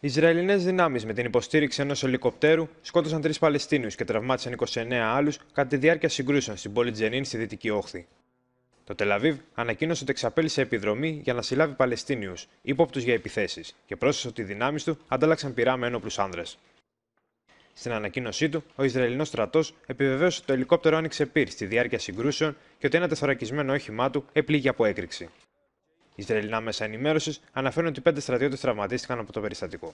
Οι Ισραηλινές δυνάμεις με την υποστήριξη ενός ελικοπτέρου σκότωσαν τρεις Παλαιστίνιους και τραυμάτισαν 29 άλλους κατά τη διάρκεια συγκρούσεων στην πόλη Τζενίν στη Δυτική Όχθη. Το Τελαβίβ ανακοίνωσε ότι εξαπέλυσε επιδρομή για να συλλάβει Παλαιστίνιους ύποπτους για επιθέσεις, και πρόσθεσε ότι οι δυνάμεις του αντάλλαξαν πειρά με ένοπλους άνδρες. Στην ανακοίνωσή του, ο Ισραηλινός στρατός επιβεβαίωσε ότι το ελικόπτερο άνοιξε πυρ στη διάρκεια συγκρούσεων και ότι ένα τεθωρακισμένο όχημά του επλήγει από έκρηξη. Ισραηλινά μέσα ενημέρωσης αναφέρουν ότι πέντε στρατιώτες τραυματίστηκαν από το περιστατικό.